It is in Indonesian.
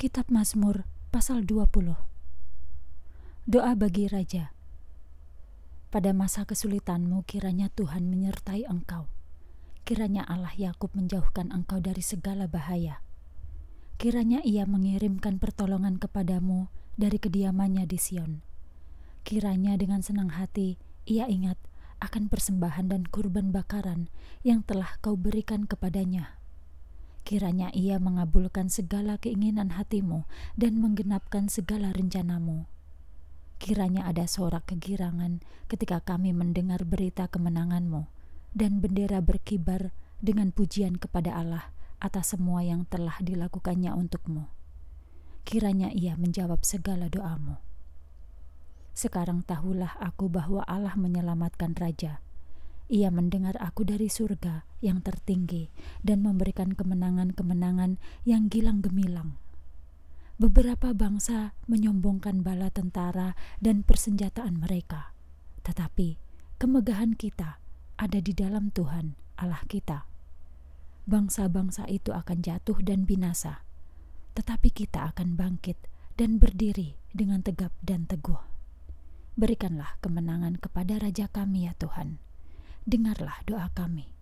Kitab Mazmur pasal 20 Doa bagi Raja Pada masa kesulitanmu kiranya Tuhan menyertai engkau Kiranya Allah Yakub menjauhkan engkau dari segala bahaya Kiranya ia mengirimkan pertolongan kepadamu dari kediamannya di Sion Kiranya dengan senang hati ia ingat akan persembahan dan kurban bakaran yang telah kau berikan kepadanya Kiranya ia mengabulkan segala keinginan hatimu dan menggenapkan segala rencanamu. Kiranya ada sorak kegirangan ketika kami mendengar berita kemenanganmu dan bendera berkibar dengan pujian kepada Allah atas semua yang telah dilakukannya untukmu. Kiranya ia menjawab segala doamu. Sekarang tahulah aku bahwa Allah menyelamatkan raja ia mendengar aku dari surga yang tertinggi dan memberikan kemenangan-kemenangan yang gilang gemilang. Beberapa bangsa menyombongkan bala tentara dan persenjataan mereka, tetapi kemegahan kita ada di dalam Tuhan Allah kita. Bangsa-bangsa itu akan jatuh dan binasa, tetapi kita akan bangkit dan berdiri dengan tegap dan teguh. Berikanlah kemenangan kepada Raja kami, ya Tuhan dengarlah doa kami.